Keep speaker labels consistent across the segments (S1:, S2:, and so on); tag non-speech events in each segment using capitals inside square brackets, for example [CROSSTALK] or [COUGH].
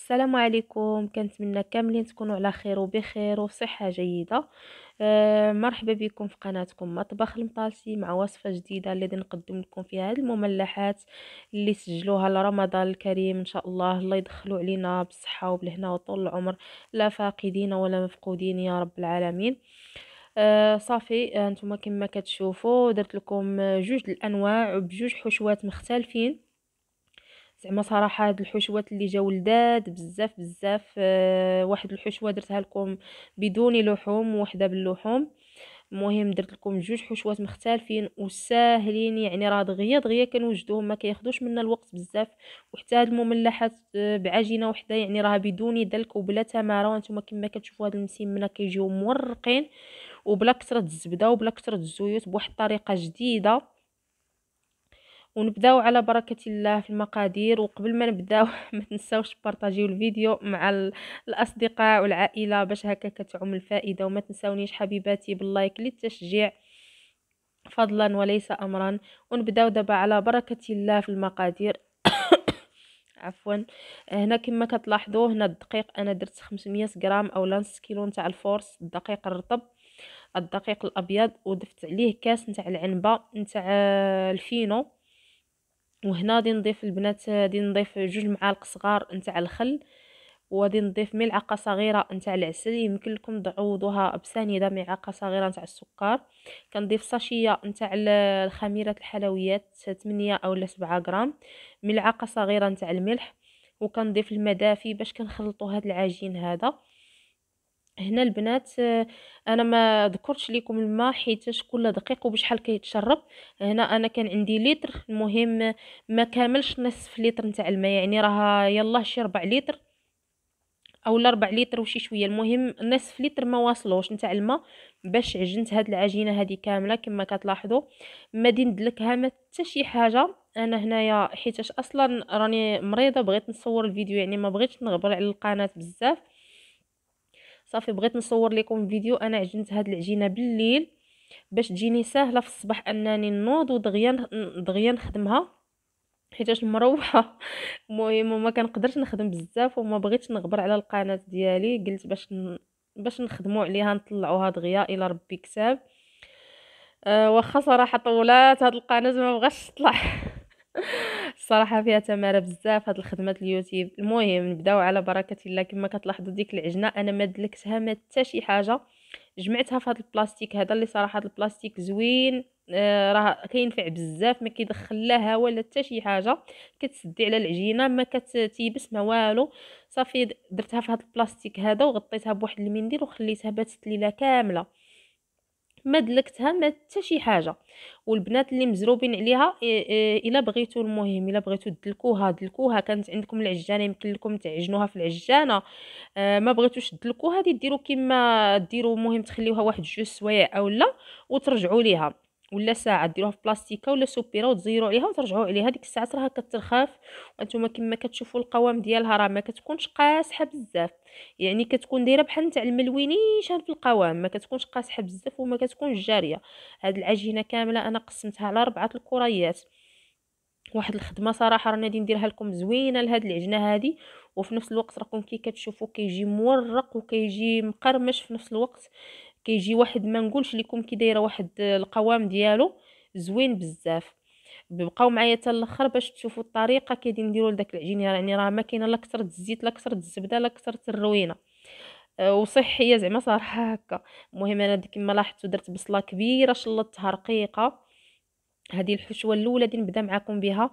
S1: السلام عليكم كنتمنى كاملين تكونوا على خير وبخير وصحه جيده أه مرحبا بكم في قناتكم مطبخ المطاسي مع وصفه جديده اللي نقدم لكم فيها هذه المملحات اللي سجلوها لرمضان الكريم ان شاء الله الله يدخلوا علينا بالصحه وبالهنا وطول العمر لا فاقدين ولا مفقودين يا رب العالمين آه صافي آه كما كتشوفوا درت لكم جوج الانواع بجوج حشوات مختلفين زعما صراحه هاد الحشوات اللي جاو لداد بزاف بزاف آه واحد الحشوه درتها لكم بدون لحوم وحده باللحوم المهم درت لكم جوج حشوات مختلفين وساهلين يعني راه دغيا دغيا كنوجدوهم ما كياخذوش منا الوقت بزاف وحتى هاد المملحات آه، بعجينه وحده يعني راه بدون دلك وبلا تماره وانتم كما كتشوفوا هاد المسمنه كيجيو مورقين وبلا كثره الزبده وبلا كثره الزيوت بواحد الطريقه جديده ونبداو على بركه الله في المقادير وقبل ما نبداو [LAUGHS] ما تنساوش بارطاجيو الفيديو مع الاصدقاء والعائله باش هكا كتعم الفائده وما تنساونيش حبيباتي باللايك للتشجيع فضلا وليس امرا ونبداو دابا على بركه الله في المقادير [COUGHS] عفوا هنا كما كتلاحظوا هنا الدقيق انا درت 500 غرام او نص كيلو نتاع الفورس الدقيق الرطب الدقيق الابيض وضفت عليه كاس نتاع العنبه نتاع الفينو وهنا غادي نضيف البنات غادي نضيف جوج معالق صغار نتاع الخل وغادي نضيف ملعقه صغيره نتاع العسل يمكن لكم تعوضوها بسنيده ملعقه صغيره نتاع السكر كنضيف صاشيه نتاع الخميره الحلويات 8 او 7 غرام ملعقه صغيره نتاع الملح وكنضيف المدافي باش كنخلطوا هذا العجين هذا هنا البنات انا ما ذكرتش لكم الماء حيت كل دقيق وبشحال كيتشرب هنا انا كان عندي لتر المهم ما كاملش نصف لتر نتاع الماء يعني راه يلا شي ربع لتر اولا ربع لتر وشي شويه المهم نصف لتر ما واصلوش نتاع الماء باش عجنت هاد العجينه هذه كامله كما كتلاحظوا ما دندلكها ما حتى شي حاجه انا هنايا حيتاش اصلا راني مريضه بغيت نصور الفيديو يعني ما بغيتش نغبر على القناه بزاف صافي بغيت نصور لكم فيديو انا عجنت هاد العجينه بالليل باش تجيني ساهله في الصباح انني نوض ودغيا دغيا نخدمها حيتاش مروحه [LAUGHS] المهم وما كنقدرش نخدم بزاف وما بغيتش نغبر على القناه ديالي قلت باش باش نخدموا عليها نطلعوها دغيا الى ربي كتاب أه واخا صراحه طولات هاد القناه ما بغاش تطلع [LAUGHS] الصراحه فيها تماره بزاف هاد الخدمات اليوتيوب المهم نبداو على بركه الله كما كتلاحظوا ديك العجنه انا ما دلكتها ما حتى شي حاجه جمعتها في هاد البلاستيك هذا اللي صراحه هاد البلاستيك زوين آه، راه كينفع بزاف ما كيدخل لا هوا لا حتى شي حاجه كتسدي على العجينه ما كتيبس ما والو صافي درتها في هاد البلاستيك هذا وغطيتها بواحد المنديل وخليتها باتت ليله كامله ما دلكتها ما حتى شي حاجه والبنات اللي مزروبين عليها الا بغيتو المهم الا بغيتو تدلكوها دلكوها كانت عندكم العجانه يمكن لكم تعجنوها في العجانه آه، ما بغيتوش تدلكوها ديروا كما ديروا المهم تخليوها واحد جوج سوايع اولا وترجعوا ليها ولا ساعه ديروها في بلاستيكه ولا سوبيره وتزيروا عليها وترجعوا عليها ديك الساعه راها كترخاف وانتم كما كتشوفوا القوام ديالها راه ما كتكونش قاسحه بزاف يعني كتكون دايره بحال نتاع الملوينيشان في القوام ما كتكونش قاسحه بزاف وما كتكونش جاريه هاد العجينه كامله انا قسمتها على ربعه الكريات واحد الخدمه صراحه راني غادي نديرها لكم زوينه لهاد العجنه هادي وفي نفس الوقت راكم كي كتشوفوا كيجي مورق وكيجي مقرمش في نفس الوقت كيجي واحد ما نقولش لكم كي دايره واحد القوام ديالو زوين بزاف بقاو معايا حتى الاخر باش تشوفوا الطريقه كيدي نديروا لداك العجين يعني راه ما كاينه لا كثرت الزيت لا كثرت الزبده لا كثرت الروينه آه، وصحيه زعما صراحه هكا المهم انا كما لاحظتوا درت بصله كبيره شلطتها رقيقه هذه الحشوه الاولى اللي نبدا معكم بها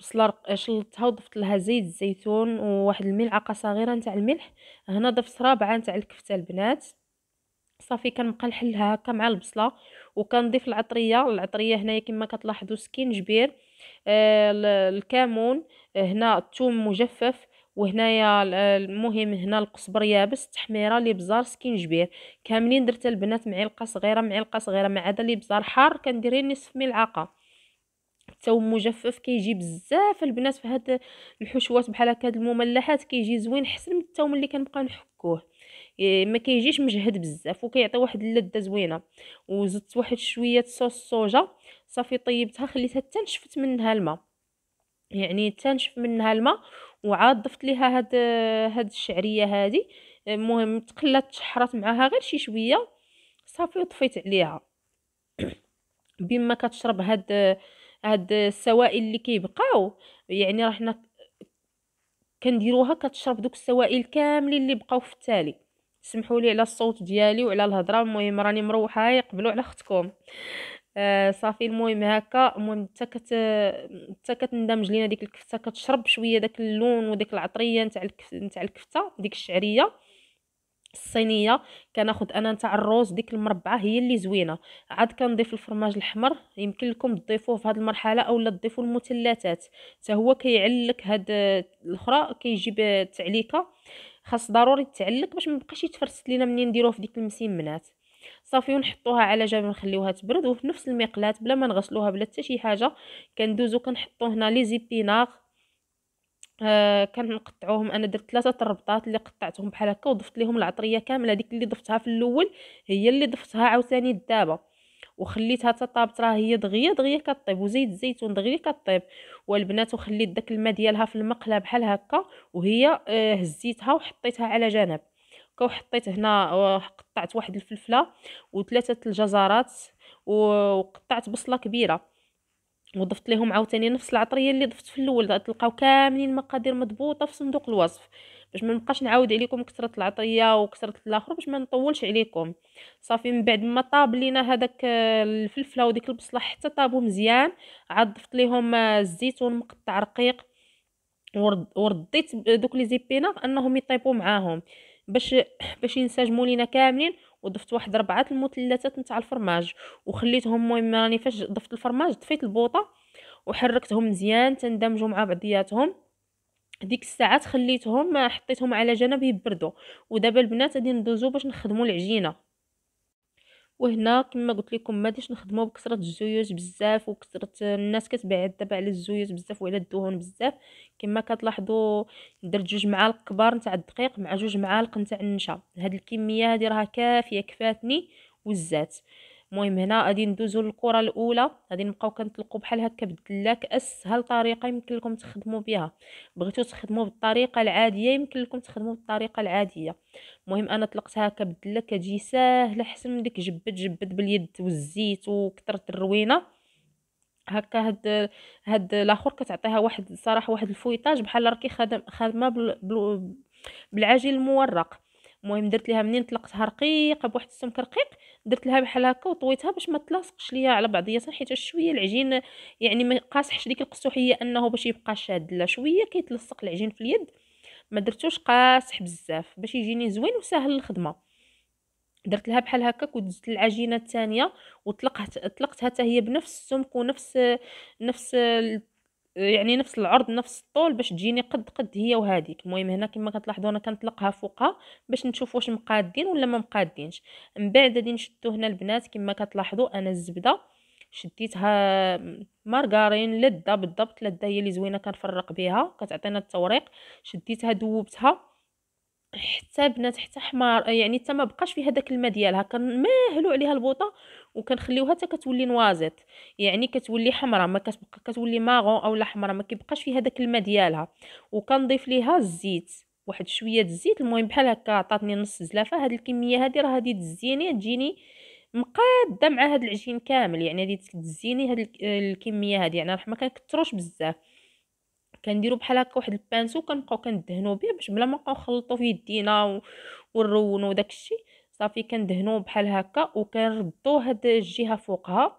S1: بصله شلطتها وضفت لها زيت الزيتون وواحد الملعقه صغيره نتاع الملح هنا ضفت رابعه نتاع الكفته البنات صافي كنبقى نحلها هكا مع البصله وكنضيف العطريه العطريه هنايا كما كتلاحظوا سكينجبير آه الكمون آه، هنا الثوم مجفف وهنايا المهم هنا القزبر يابس التحميره الابزار سكينجبير كاملين درت البنات معلقه صغيره معلقه صغيره ما عدا الابزار حار كندير نصف ملعقه الثوم مجفف كيجي بزاف البنات في هاد الحشوات بحال هكا المملحات كيجي زوين حسن من الثوم اللي كنبقى نحكوه إيه، ما كيجيش مجهد بزاف وكيعطي واحد اللذه زوينه وزدت واحد شويه صوص صوجة صافي طيبتها خليتها تنشفت منها الماء يعني تنشف منها الماء وعاد ضفت ليها هاد هاد الشعريه هادي المهم تقلات تحرات معاها غير شي شويه صافي وطفيت عليها [CLEARS THROAT] بما كتشرب هاد هاد السوائل اللي كيبقاو يعني راه حنا كنديروها كتشرب دوك السوائل كاملين اللي بقاو في التالي سمحوا لي على الصوت ديالي وعلى الهضره المهم راني مروحه يقبلوا على اختكم آه صافي المهم هكا المهم حتى كت حتى كتندمج لينا ديك الكفته كتشرب شويه داك اللون وديك العطريه نتاع نتاع الكفته ديك الشعريه الصينيه كناخذ انا نتاع الروز ديك المربعه هي اللي زوينه عاد كنضيف الفرماج الاحمر يمكن لكم تضيفوه في هذه المرحله اولا تضيفوا المثلثات حتى هو كيعلك هاد الاخرى كيجيب تعليكه خاص ضروري تعلق باش ما بقاش يتفرست لينا منين نديروه في ديك المسيمنات صافي ونحطوها على جنب نخليوها تبرد وفي نفس المقلاة بلا ما نغسلوها بلا حتى شي حاجه كندوزو كنحطو هنا لي زيبيناغ آه كنقطعوهم انا درت ثلاثه الربطات اللي قطعتهم بحال هكا وضفت ليهم العطريه كامله ديك اللي ضفتها في الاول هي اللي ضفتها عاوتاني دابا وخليتها تطابت راه هي دغيا دغيا كطيب وزيت الزيتون دغيا كطيب والبنات وخليت داك الماء ديالها في المقله بحال هكا وهي آه، هزيتها وحطيتها على جنب وحطيت هنا آه، قطعت واحد الفلفله وثلاثه الجزرات وقطعت بصله كبيره وضفت لهم عاوتاني نفس العطريه اللي ضفت في الاول تلقاو كاملين المقادير مضبوطه في صندوق الوصف باش ما نبقاش نعاود عليكم كثره العطيه وكثره الاخر باش ما نطولش عليكم صافي من بعد ما طاب لينا هذاك آه، الفلفله وديك البصله حتى طابو مزيان عاد ضفت ليهم آه، الزيتون مقطع رقيق ورديت دوك لي زيبينا انهم يطيبوا معاهم باش [CLEARS THROAT] باش ينسجموا لينا كاملين وضفت واحد ربعه المثلثات نتاع الفرماج وخليتهم المهم راني فاش ضفت الفرماج طفيت البوطه وحركتهم مزيان تندمجوا مع بعضياتهم ديك الساعات خليتهم حطيتهم على جنب يبردوا ودابا البنات غادي ندوزو باش نخدمو العجينه وهنا كما قلت لكم ما ديش نخدمو بكثره الزيوت بزاف وكثره الناس كتبعد دابا على الزيوت بزاف وعلى الدهون بزاف كما كتلاحظوا درت جوج معالق كبار نتاع الدقيق مع جوج معالق نتاع النشا هاد الكميه هادي راها كافيه كفاتني وزات المهم هنا غادي ندوزو للكره الاولى غادي نبقاو كنطلقوا بحال هكا بدلاك اسهل طريقه يمكن لكم تخدموا بها بغيتو تخدموا بالطريقه العاديه يمكن لكم تخدموا بالطريقه العاديه المهم انا طلقتها هكا بدلاك كتجي ساهله احسن من ديك جبد جبد باليد والزيت وكثره الروينه هكا هاد هاد الاخر كتعطيها واحد صراحه واحد الفويطاج بحال راكي خدم خدمه بالعجين المورق المهم درت ليها منين طلقتها رقيقه بواحد السمك رقيق درت لها بحال هكا وطويتها باش ما تلاصقش ليا على بعضياتها حيت شويه العجين يعني ما قاصحش ديك القسطوحيه انه باش يبقى شاد لا شويه كيتلصق العجين في اليد ما درتوش قاصح بزاف باش يجيني زوين وسهل الخدمه درت لها بحال هكاك ودزت العجينه الثانيه وطلقت طلقتها حتى هي بنفس السمك ونفس نفس يعني نفس العرض نفس الطول باش تجيني قد قد هي وهذيك المهم هنا كما كتلاحظوا انا كنطلقها فوقها باش نشوف واش مقادين ولا ما مقادينش من بعد غادي نشدو هنا البنات كما كتلاحظوا انا الزبده شديتها مارغارين لده بالضبط لده هي اللي زوينه كنفرق بها كتعطينا التوريق شديتها دوبتها حتى بنات حتى حمار يعني حتى ما بقاش في هذاك الماء ديالها كنمهلو عليها البوطه وكنخليوها حتى كتولي نوازيط يعني كتولي حمراء ما كتبقى كتولي ماغون اولا حمراء ما كيبقاش فيها داك الماء ديالها وكنضيف ليها الزيت واحد شويه الزيت المهم بحال هكا عطاتني نص زلافه هاد الكميه هادي راه غادي تزيني تجيني مقاده مع هاد العجين كامل يعني غادي تزيني هاد الكميه هادي يعني راه ما كنكثروش بزاف كنديرو بحال هكا واحد البانسو كنبقاو كندهنو به باش بلا ما نبقاو نخلطو في يدينا داك داكشي صافي كندهنو بحال هكا وكنردو هاد الجهه فوقها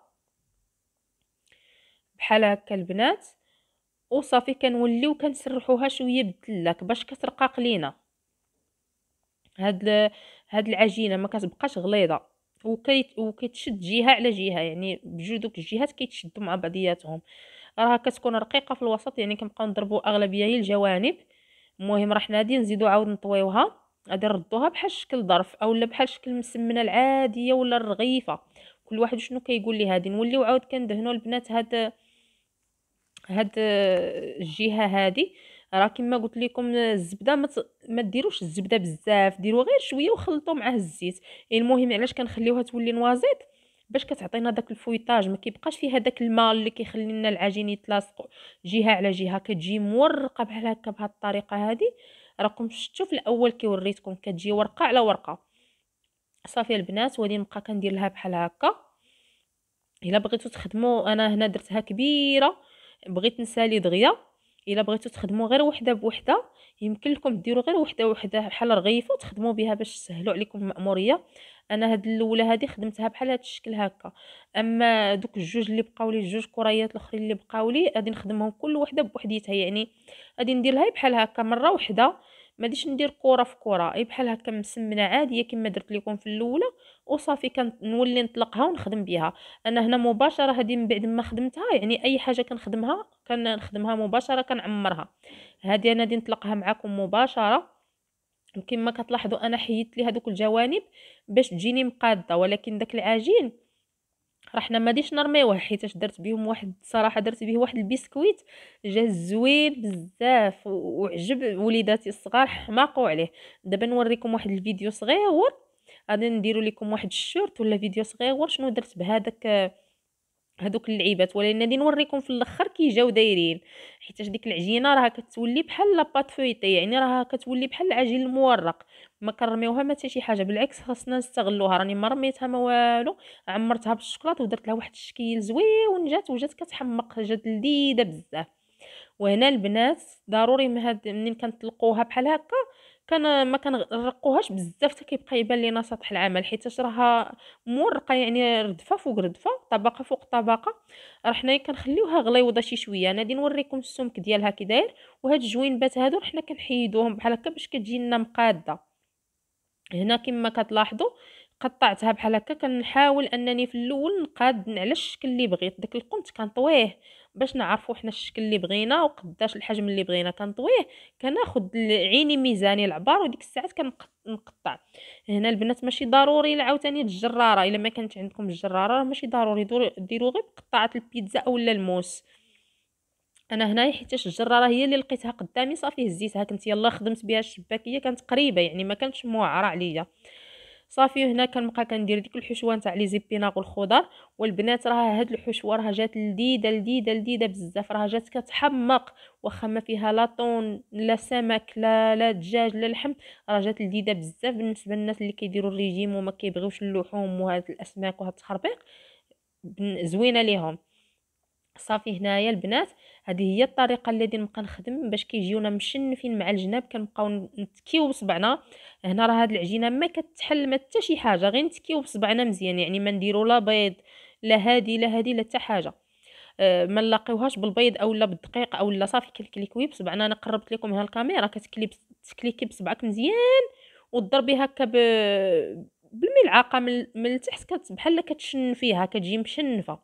S1: بحال هكا البنات وصافي كنوليو كنسرحوها شويه بالثلاك باش كترقاق لينا هاد هاد العجينه ما كتبقاش غليظه وكيت وكيتشد جهه على جهه يعني بجوج دوك الجهات كيتشدوا مع بعضياتهم راه كتكون رقيقه في الوسط يعني كنبقاو نضربوا اغلبيه هي الجوانب المهم راه حنا غادي نزيدو عاود نطويوها غادي نردوها بحال شكل ظرف اولا بحال شكل مسمنه العاديه ولا الرغيفه كل واحد شنو كيقول لي هادي نوليو عاود كندهنوا البنات هاد هاد الجهه هادي راه كما قلت لكم الزبده ما, ما ديروش الزبده بزاف ديروا غير شويه وخلطوا معاه الزيت المهم علاش كنخليوها تولي نوازيط باش كتعطينا داك الفويطاج ما كيبقاش فيه هذاك الماء اللي كيخلي لنا العجين يتلاصق جهه على جهه كتجي مورقه بحال هكا بهاد الطريقه هذه راكم شفتوا في الاول كي وريتكم كتجي ورقه على ورقه صافي البنات وغادي نبقى كندير لها بحال هكا الا بغيتو تخدموا انا هنا درتها كبيره بغيت نسالي دغيا الا بغيتو تخدموا غير وحده بوحده يمكن لكم ديروا غير وحده وحده بحال رغيفه وتخدموا بها باش تسهلوا عليكم الماموريه انا هاد الاولى هادي خدمتها بحال هاد الشكل هكا اما دوك الجوج اللي بقاو لي جوج كريات الاخرين اللي بقاو لي غادي نخدمهم كل وحده بوحديتها يعني غادي ندير لها بحال هكا مره وحده ما غاديش ندير كره في كره اي بحال هكا مسمنه عاديه كما درت لكم في الاولى وصافي كنولي نطلقها ونخدم بها انا هنا مباشره هذه من بعد ما خدمتها يعني اي حاجه كنخدمها كنخدمها مباشره كنعمرها هذه انا غادي نطلقها معكم مباشره كما كتلاحظوا انا حيدت لي هذوك الجوانب باش تجيني مقاده ولكن داك العجين راه حنا ديش نرميوه حيتاش درت بهم واحد صراحه درت به واحد البسكويت جا زوين بزاف وعجب وليداتي الصغار حماقوا عليه دابا نوريكم واحد الفيديو صغير غادي نديرو لكم واحد الشورت ولا فيديو صغير شنو درت بهذاك هذوك اللعيبات ولكن غادي نوريكم في الاخر كي دايرين حيت ديك العجينه راها كتولي بحال لاباط فويتي يعني راها كتولي بحال العجين المورق ما كرميوها ما حتى شي حاجه بالعكس خاصنا نستغلوها راني ما رميتها ما والو عمرتها بالشكلاط ودرت لها واحد الشكل زويون جات وجات كتحمق جات لذيذه بزاف وهنا البنات ضروري من هاد منين كنطلقوها بحال هكا كان ما كنرقوهاش بزاف حتى كيبقى يبان لينا سطح العمل حيت راها مورقه يعني ردفه فوق ردفه طبقه فوق طبقه راه حنايا كنخليوها غليوضه شي شويه انا غادي نوريكم السمك ديالها كي داير وهاد الجوينبات هادو حنا كنحيدوهم بحال هكا باش كتجي لنا مقاده هنا كما كتلاحظوا قطعتها بحال هكا كنحاول انني في الاول نقاد على الشكل اللي بغيت داك القمت كنطويه باش نعرفوا حنا الشكل اللي بغينا وقداش الحجم اللي بغينا كنطويه كناخد عيني ميزاني العبار وديك الساعات كنقطع هنا البنات ماشي ضروري عاوتاني الجراره الا ما كانت عندكم الجراره راه ماشي ضروري ديروا غير قطعه البيتزا اولا الموس انا هنا حيتاش الجراره هي اللي لقيتها قدامي صافي هزيتها كنت يلا خدمت بها الشباكيه كانت قريبه يعني ما كانتش موعره عليا صافي هنا كنبقى كندير ديك الحشوه نتاع لي زيبيناغ والخضر والبنات راه هاد الحشوه راه جات لذيذه لذيذه لذيذه بزاف راه جات كتحمق واخا ما فيها لا طون لا سمك لا لا دجاج لا لحم راه جات لذيذه بزاف بالنسبه للناس اللي كيديروا الريجيم وما كيبغيوش اللحوم وهاد الاسماك وهاد التخربيق زوينه ليهم صافي هنايا البنات هذه هي الطريقه اللي غادي نبقى نخدم باش كيجيونا مشنفين مع الجناب كنبقاو نتكيو بصبعنا هنا راه هاد العجينه ما كتحل ما حتى شي حاجه غير نتكيو بصبعنا مزيان يعني ما نديرو لا بيض لا هادي لا هادي لا حتى حاجه أه ما نلاقيوهاش بالبيض اولا بالدقيق اولا صافي كلكليكوي بصبعنا انا قربت لكم هنا الكاميرا كتكلي تكليكي بصبعك مزيان وتضربي هكا ب... بالملعقه من, التحت كتبحال كتشن فيها كتجي مشنفه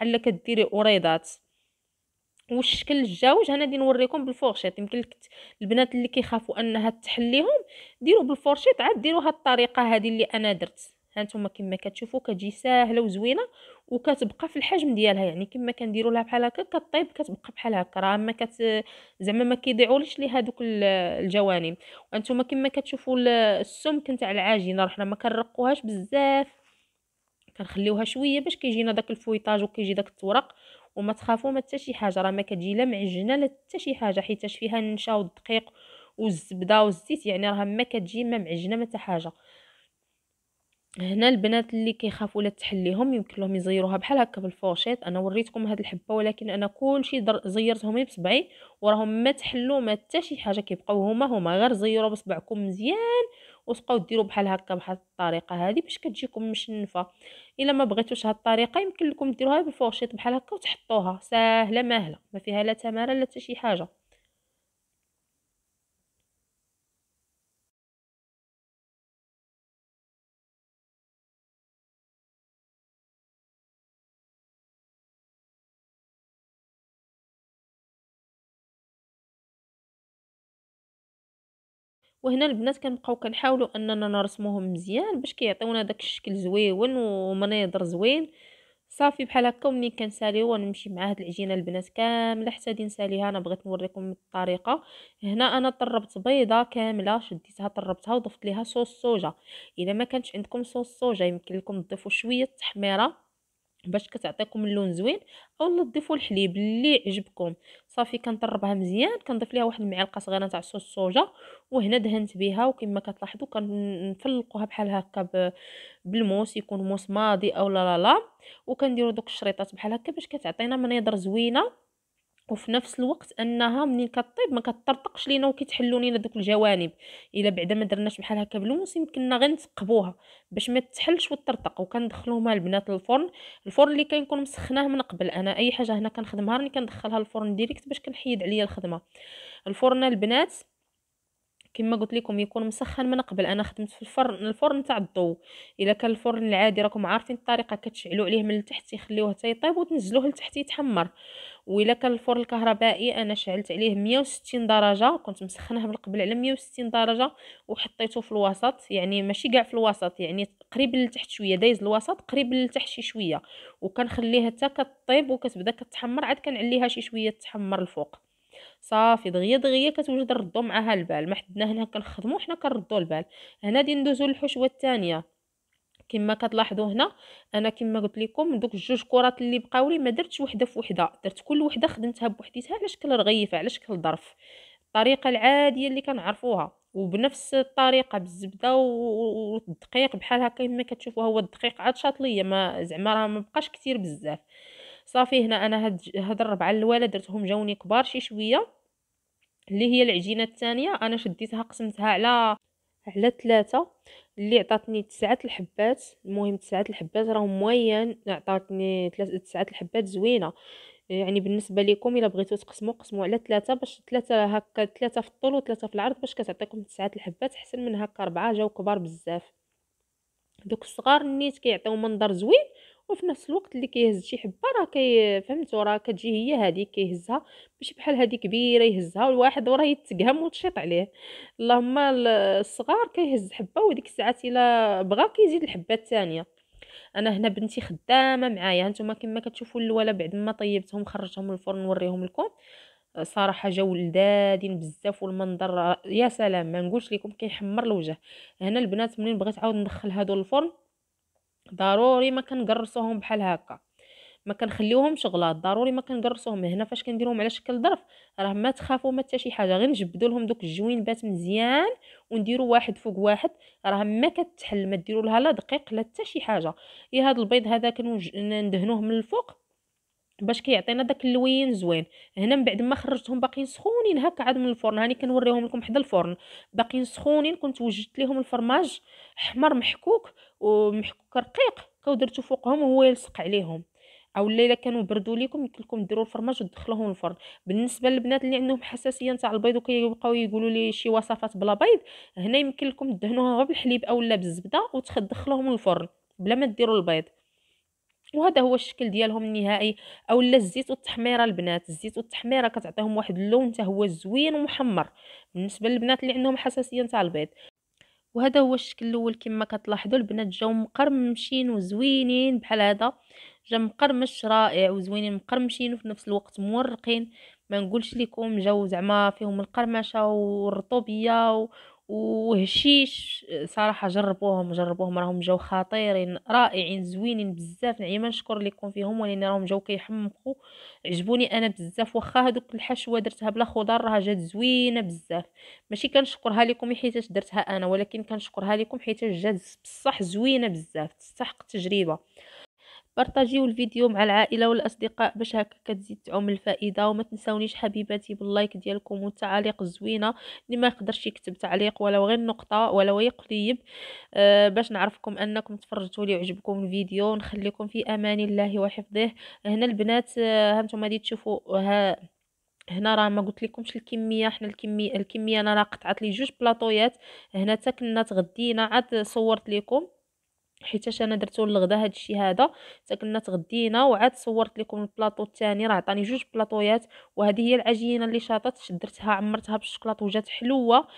S1: بحال كديري اوريضات والشكل الجاوج انا غادي نوريكم بالفورشيط يمكن لك البنات اللي كيخافوا انها تحليهم ديروا بالفورشيط عاد ديروا هاد الطريقه هذه اللي انا درت هانتوما كما كتشوفوا كتجي ساهله وزوينه وكتبقى في الحجم ديالها يعني كما كنديروا لها بحال هكا كطيب كتبقى بحال هكا راه ما كت زعما ما كيضيعوليش لي هذوك الجوانب وانتم كما كتشوفوا السمك نتاع العجينه رحنا ما كنرقوهاش بزاف كنخليوها شويه باش كيجينا داك الفويطاج وكيجي داك التورق وما تخافوا ما حتى شي حاجه راه ما كتجي لا معجنه لا حتى شي حاجه حيت فيها النشا والدقيق والزبده والزيت يعني راه ما كتجي ما معجنه ما حتى حاجه هنا البنات اللي كيخافوا لا تحليهم يمكن لهم يزيروها بحال هكا بالفورشيط انا وريتكم هاد الحبه ولكن انا كلشي زيرتهم غير بصبعي وراهم ما تحلو ما حتى شي حاجه كيبقاو هما هما غير زيروا بصبعكم مزيان وتبقاو ديروا بحال هكا بحال الطريقه هذه باش كتجيكم مشنفه الا ما بغيتوش هذه الطريقه يمكن لكم ديروها بالفورشيط بحال هكا وتحطوها ساهله ماهله ما فيها لا تماره لا حتى شي حاجه وهنا البنات كنبقاو كنحاولوا اننا نرسموهم مزيان باش كيعطيونا داك الشكل زويون ومنظر زوين صافي بحال هكا ملي كنساليو ونمشي مع هاد العجينه البنات كامله حتى دي نساليها انا بغيت نوريكم الطريقه هنا انا طربت بيضه كامله شديتها طربتها وضفت ليها صوص صوجه الا ما كانتش عندكم صوص صوجه يمكن لكم تضيفوا شويه تحميره باش كتعطيكم اللون زوين اولا تضيفوا الحليب اللي عجبكم صافي كنطربها مزيان كنضيف ليها واحد المعلقه صغيره تاع صوص الصوجا وهنا دهنت بها وكما كتلاحظوا كنفلقوها بحال هكا بالموس يكون موس ماضي او لا لا لا وكنديروا دوك الشريطات بحال هكا باش كتعطينا مناظر زوينه وفي نفس الوقت انها منين كطيب ما كترطقش لينا وكيتحلوا لينا دوك الجوانب الا بعدا ما درناش بحال هكا بالموس يمكننا غير نثقبوها باش ما تحلش وترطق وكندخلوها البنات للفرن الفرن اللي كنكون مسخناه من قبل انا اي حاجه هنا كنخدمها راني كندخلها للفرن ديريكت باش كنحيد عليا الخدمه الفرن البنات كما قلت لكم يكون مسخن من قبل انا خدمت في الفرن الفرن تاع الضو الا كان الفرن العادي راكم عارفين الطريقه كتشعلوا عليه من التحت يخليوه حتى يطيب وتنزلوه لتحت يتحمر وإلا كان الفرن الكهربائي أنا شعلت عليه 160 درجة كنت مسخنها من قبل على 160 درجة وحطيته في الوسط يعني ماشي كاع في الوسط يعني قريب لتحت شوية دايز الوسط قريب لتحت شي شوية وكنخليها حتى كطيب وكتبدا كتحمر عاد كنعليها شي شوية تحمر الفوق صافي دغيا دغيا كتوجد نردو معاها البال ما حدنا هنا كنخدمو حنا كنردو البال هنا غادي ندوزو للحشوه الثانيه كما كتلاحظوا هنا انا كما قلت لكم دوك الجوج كرات اللي بقاو لي ما درتش وحده في وحده درت كل وحده خدمتها بوحديتها على شكل رغيفه على شكل ظرف الطريقه العاديه اللي كنعرفوها وبنفس الطريقه بالزبده والدقيق بحال هكا كما كتشوفوا هو الدقيق عاد شاطليه ما زعما راه ما بقاش كثير بزاف صافي هنا انا هاد هاد الربعه الاولى درتهم جاوني كبار شي شويه اللي هي العجينه الثانيه انا شديتها قسمتها على على ثلاثه اللي عطاتني تسعة الحبات المهم تسعة الحبات راه موين عطاتني تسعة الحبات زوينه يعني بالنسبه لكم الا بغيتو تقسمو قسمو على ثلاثه باش ثلاثه هكا ثلاثه في الطول وثلاثه في العرض باش كتعطيكم تسعة الحبات حسن من هكا اربعه جاو كبار بزاف دوك الصغار نيت كيعطيو منظر زوين وفي نفس الوقت اللي كيهز شي حبه راه كي فهمتوا راه كتجي هي هذيك كيهزها ماشي بحال هذه كبيره يهزها والواحد وراه يتقهم وتشيط عليه اللهم الصغار كيهز حبه وديك الساعات الا بغا كيزيد الحبه الثانيه انا هنا بنتي خدامه معايا هانتوما كما كتشوفوا الاولى بعد ما طيبتهم خرجتهم من الفرن نوريهم لكم صراحه جو لذاذين بزاف والمنظر يا سلام ما نقولش لكم كيحمر الوجه هنا البنات منين بغيت عاود ندخل هادو الفرن ضروري ما كنقرصوهم بحال هكا ما كنخليوهمش غلاط ضروري ما كنقرصوهم هنا فاش كنديرهم على شكل ظرف راه ما تخافوا ما حتى شي حاجه غير نجبدوا لهم دوك الجوين بات مزيان ونديروا واحد فوق واحد راه ما كتحل ما ديروا لها لا دقيق لا حتى شي حاجه يا إيه، هذا البيض هذا كندهنوه من الفوق باش كيعطينا داك اللوين زوين هنا من بعد ما خرجتهم باقيين سخونين هكا عاد من الفرن هاني كنوريهم لكم حدا الفرن باقيين سخونين كنت وجدت ليهم الفرماج حمر محكوك ومحكوك رقيق درتو فوقهم وهو يلصق عليهم او الليله كانوا بردوا ليكم يمكن لكم ديروا الفرماج وتدخلوهم الفرن بالنسبه للبنات اللي عندهم حساسيه نتاع البيض وكيبقاو يقولوا لي شي وصفات بلا بيض هنا يمكن لكم تدهنوها بالحليب اولا بالزبده وتدخلوهم الفرن بلا ما ديروا البيض وهذا هو الشكل ديالهم النهائي اولا الزيت والتحميره البنات الزيت والتحميره كتعطيهم واحد اللون حتى هو زوين ومحمر بالنسبه للبنات اللي عندهم حساسيه تاع البيض وهذا هو الشكل الاول كما كتلاحظوا البنات جاو مقرمشين وزوينين بحال هذا جا مقرمش رائع وزوينين مقرمشين وفي نفس الوقت مورقين ما نقولش لكم جاو زعما فيهم القرمشه والرطوبيه وهشيش صراحه جربوهم جربوهم راهم جاو خطيرين رائعين زوينين بزاف نعيما نشكر لكم فيهم ولان راهم جاو كيحمقوا عجبوني انا بزاف واخا هذوك الحشوه درتها بلا خضر راها جات زوينه بزاف ماشي كنشكرها لكم حيت درتها انا ولكن كنشكرها لكم حيت جات بصح زوينه بزاف تستحق التجربه بارطاجيو الفيديو مع العائله والاصدقاء باش هكا كتزيد تعم الفائده وما تنساونيش حبيباتي باللايك ديالكم والتعاليق الزوينه اللي ما يقدرش يكتب تعليق ولو غير نقطه ولو يقليب آه باش نعرفكم انكم تفرجتوا لي وعجبكم الفيديو ونخليكم في امان الله وحفظه هنا البنات آه، ها نتوما غادي تشوفوا ها هنا راه ما قلت لكمش الكميه حنا الكميه الكميه انا راه قطعت لي جوج بلاطويات هنا تا كنا تغدينا عاد صورت لكم حيتاش انا درتو للغدا هذا الشيء هذا تاكلنا كنا تغدينا وعاد صورت لكم البلاطو الثاني راه عطاني جوج بلاطويات وهذه هي العجينه اللي شاطت درتها عمرتها بالشكلاط وجات حلوه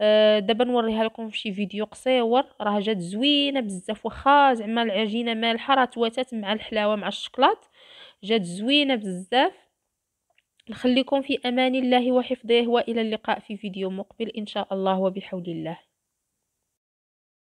S1: أه دابا نوريها لكم في شي فيديو قصير راه جات زوينه بزاف واخا زعما العجينه مالحه راه تواتات مع الحلاوه مع الشكلاط جات زوينه بزاف نخليكم في امان الله وحفظه والى اللقاء في فيديو مقبل ان شاء الله وبحول الله